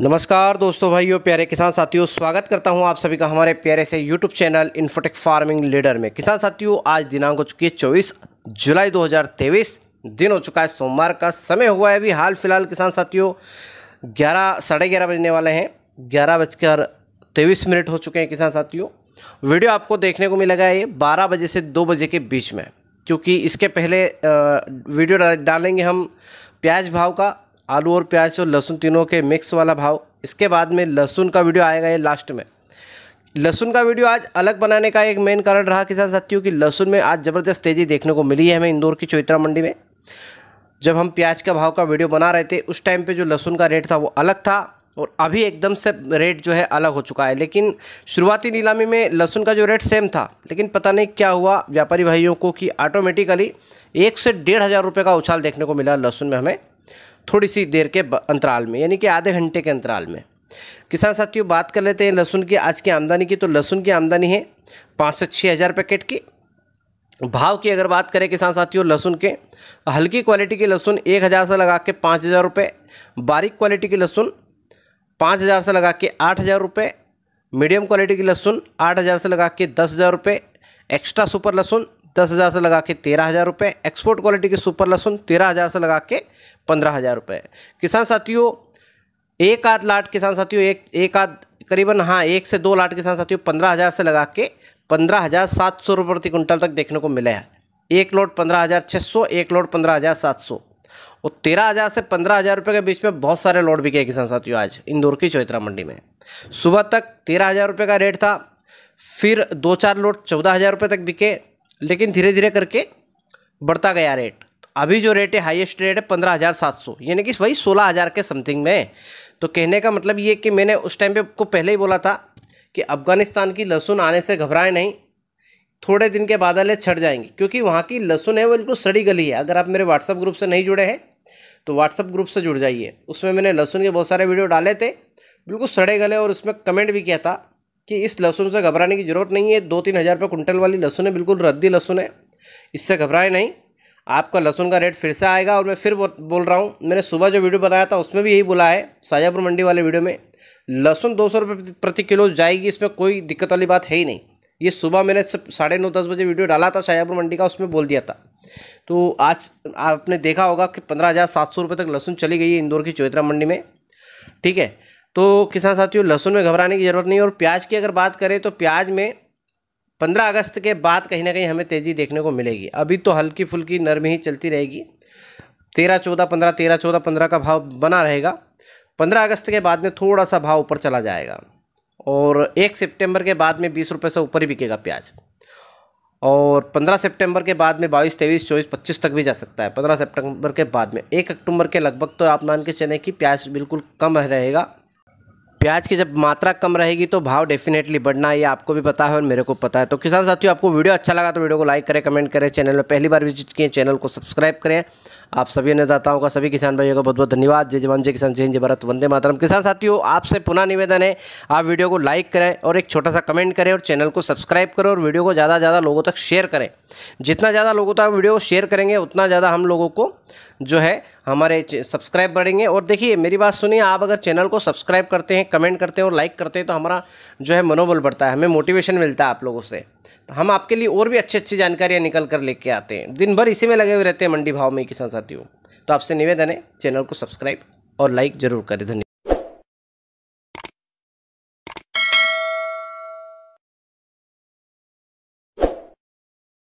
नमस्कार दोस्तों भाइयों प्यारे किसान साथियों स्वागत करता हूं आप सभी का हमारे प्यारे से YouTube channel Infotech farming leader में किसान साथियों आज दिनांक हो चुकी है चौबीस जुलाई 2023 दिन हो चुका है सोमवार का समय हुआ है अभी हाल फिलहाल किसान साथियों ग्यारह साढ़े ग्यारह बजने वाले हैं ग्यारह बजकर तेईस मिनट हो चुके हैं किसान साथियों वीडियो आपको देखने को मिलेगा ये बारह बजे से दो बजे के बीच में क्योंकि इसके पहले वीडियो डालेंगे हम प्याज भाव का आलू और प्याज और लहसुन तीनों के मिक्स वाला भाव इसके बाद में लहसुन का वीडियो आएगा ये लास्ट में लहसुन का वीडियो आज अलग बनाने का एक मेन कारण रहा किसान साथियों कि लहसुन में आज ज़बरदस्त तेज़ी देखने को मिली है हमें इंदौर की चौitra मंडी में जब हम प्याज का भाव का वीडियो बना रहे थे उस टाइम पे जो लहसुन का रेट था वो अलग था और अभी एकदम से रेट जो है अलग हो चुका है लेकिन शुरुआती नीलामी में लहसुन का जो रेट सेम था लेकिन पता नहीं क्या हुआ व्यापारी भाइयों को कि ऑटोमेटिकली एक से डेढ़ हज़ार रुपये का उछाल देखने को मिला लहसुन में हमें थोड़ी सी देर के अंतराल में यानी कि आधे घंटे के अंतराल में किसान साथियों बात कर लेते हैं लहसुन की आज की आमदनी की तो लहसुन की आमदनी है पाँच से छः हज़ार पैकेट की भाव की अगर बात करें किसान साथियों लहसुन के हल्की क्वालिटी की लहसुन एक हज़ार से लगा के पाँच हज़ार रुपये बारीक क्वालिटी की लहसुन पाँच हज़ार से लगा के आठ हज़ार रुपये मीडियम क्वालिटी की लहसुन आठ हज़ार से लगा के दस हज़ार रुपये एक्स्ट्रा सुपर लहसुन दस हज़ार से लगा के तेरह हज़ार रुपये एक्सपोर्ट क्वालिटी की सुपर लहसुन तेरह हज़ार से लगा के पंद्रह हज़ार रुपये किसान साथियों एक आध लाट किसान साथियों एक एक आध करीबन हाँ एक से दो लाट किसान साथियों पंद्रह हज़ार से लगा के पंद्रह हज़ार सात सौ रुपये प्रति कुंटल तक देखने को मिले हैं एक लोड पंद्रह हज़ार छः सौ एक लोड पंद्रह हज़ार सात सौ और तेरह हज़ार से पंद्रह हज़ार रुपये के बीच में बहुत सारे लोड बिके किसान साथियों आज इंदौर की चौथरा मंडी में सुबह तक तेरह हज़ार रुपये का रेट था फिर दो चार लोड चौदह हज़ार रुपये तक बिके लेकिन धीरे धीरे करके बढ़ता गया रेट अभी जो रेट है हाईएस्ट रेट है पंद्रह हज़ार सात सौ यानी कि वही सोलह हज़ार के समथिंग में तो कहने का मतलब ये कि मैंने उस टाइम पे आपको पहले ही बोला था कि अफ़गानिस्तान की लहसुन आने से घबराए नहीं थोड़े दिन के बाद अले छट जाएंगी क्योंकि वहाँ की लहसुन है वो बिल्कुल सड़ी गली है अगर आप मेरे व्हाट्सअप ग्रुप से नहीं जुड़े हैं तो व्हाट्सअप ग्रुप से जुड़ जाइए उसमें मैंने लहसुन के बहुत सारे वीडियो डाले थे बिल्कुल सड़े गले और उसमें कमेंट भी किया था कि इस लहसुन से घबराने की ज़रूरत नहीं है दो तीन हज़ार रुपये कुंटल वाली लहसुन है बिल्कुल रद्दी लहसुन है इससे घबराए नहीं आपका लहसुन का रेट फिर से आएगा और मैं फिर बोल रहा हूँ मैंने सुबह जो वीडियो बनाया था उसमें भी यही बोला है शाजापुर मंडी वाले वीडियो में लहसुन दो सौ रुपये प्रति किलो जाएगी इसमें कोई दिक्कत वाली बात है ही नहीं ये सुबह मैंने साढ़े नौ दस बजे वीडियो डाला था शाजापुर मंडी का उसमें बोल दिया था तो आज आपने देखा होगा कि पंद्रह हज़ार सात सौ रुपये तक लहसुन चली गई है इंदौर की चौतरा मंडी में ठीक है तो किसान साथियों लहसुन में घबराने की ज़रूरत नहीं है और प्याज की अगर बात करें तो प्याज में पंद्रह अगस्त के बाद कहीं ना कहीं हमें तेज़ी देखने को मिलेगी अभी तो हल्की फुल्की नरम ही चलती रहेगी तेरह चौदह पंद्रह तेरह चौदह पंद्रह का भाव बना रहेगा पंद्रह अगस्त के बाद में थोड़ा सा भाव ऊपर चला जाएगा और एक सितंबर के बाद में बीस रुपये से ऊपर ही बिकेगा प्याज और पंद्रह सितंबर के बाद में बाईस तेईस चौबीस पच्चीस तक भी जा सकता है पंद्रह सितंबर के बाद में एक अक्टूबर के लगभग तो आप मान के चलें कि प्याज बिल्कुल कम रहेगा प्याज की जब मात्रा कम रहेगी तो भाव डेफिनेटली बढ़ना ये आपको भी पता है और मेरे को पता है तो किसान साथियों आपको वीडियो अच्छा लगा तो वीडियो को लाइक करें कमेंट करें चैनल में पहली बार विजिट किए चैनल को सब्सक्राइब करें आप सभी अन्नदाताओं का सभी किसान भाइयों का बहुत बहुत धन्यवाद जय जवान जय किसान जय जय भारत वंदे मातरम किसान साथियों आपसे पुनः निवेदन है आप वीडियो को लाइक करें और एक छोटा सा कमेंट करें और चैनल को सब्सक्राइब करें और वीडियो को ज़्यादा से ज़्यादा लोगों तक शेयर करें जितना ज़्यादा लोगों तक वीडियो शेयर करेंगे उतना ज़्यादा हम लोगों को जो है हमारे सब्सक्राइब बढ़ेंगे और देखिए मेरी बात सुनिए आप अगर चैनल को सब्सक्राइब करते हैं कमेंट करते हैं और लाइक करते हैं तो हमारा जो है मनोबल बढ़ता है हमें मोटिवेशन मिलता है आप लोगों से तो हम आपके लिए और भी अच्छी अच्छी जानकारियाँ निकल कर लेके आते हैं दिन भर इसी में लगे हुए रहते हैं मंडी भाव में किसान साथियों तो आपसे निवेदन है चैनल को सब्सक्राइब और लाइक जरूर करें धन्यवाद